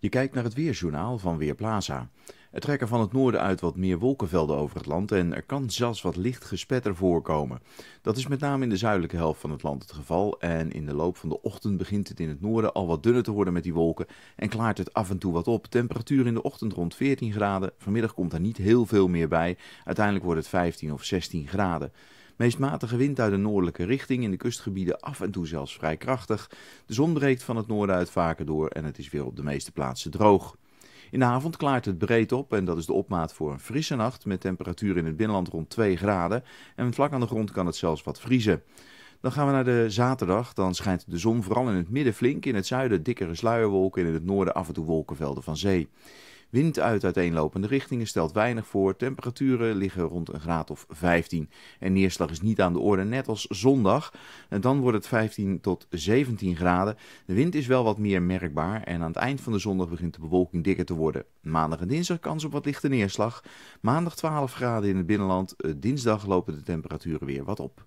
Je kijkt naar het weerjournaal van Weerplaza. Er trekken van het noorden uit wat meer wolkenvelden over het land en er kan zelfs wat licht gespetter voorkomen. Dat is met name in de zuidelijke helft van het land het geval en in de loop van de ochtend begint het in het noorden al wat dunner te worden met die wolken en klaart het af en toe wat op. Temperatuur in de ochtend rond 14 graden, vanmiddag komt er niet heel veel meer bij, uiteindelijk wordt het 15 of 16 graden. Meest matige wind uit de noordelijke richting, in de kustgebieden af en toe zelfs vrij krachtig. De zon breekt van het noorden uit vaker door en het is weer op de meeste plaatsen droog. In de avond klaart het breed op en dat is de opmaat voor een frisse nacht met temperatuur in het binnenland rond 2 graden en vlak aan de grond kan het zelfs wat vriezen. Dan gaan we naar de zaterdag. Dan schijnt de zon vooral in het midden flink. In het zuiden dikkere sluierwolken en in het noorden af en toe wolkenvelden van zee. Wind uit uiteenlopende richtingen stelt weinig voor. Temperaturen liggen rond een graad of 15. En neerslag is niet aan de orde, net als zondag. En dan wordt het 15 tot 17 graden. De wind is wel wat meer merkbaar. En aan het eind van de zondag begint de bewolking dikker te worden. Maandag en dinsdag kans op wat lichte neerslag. Maandag 12 graden in het binnenland. Eh, dinsdag lopen de temperaturen weer wat op.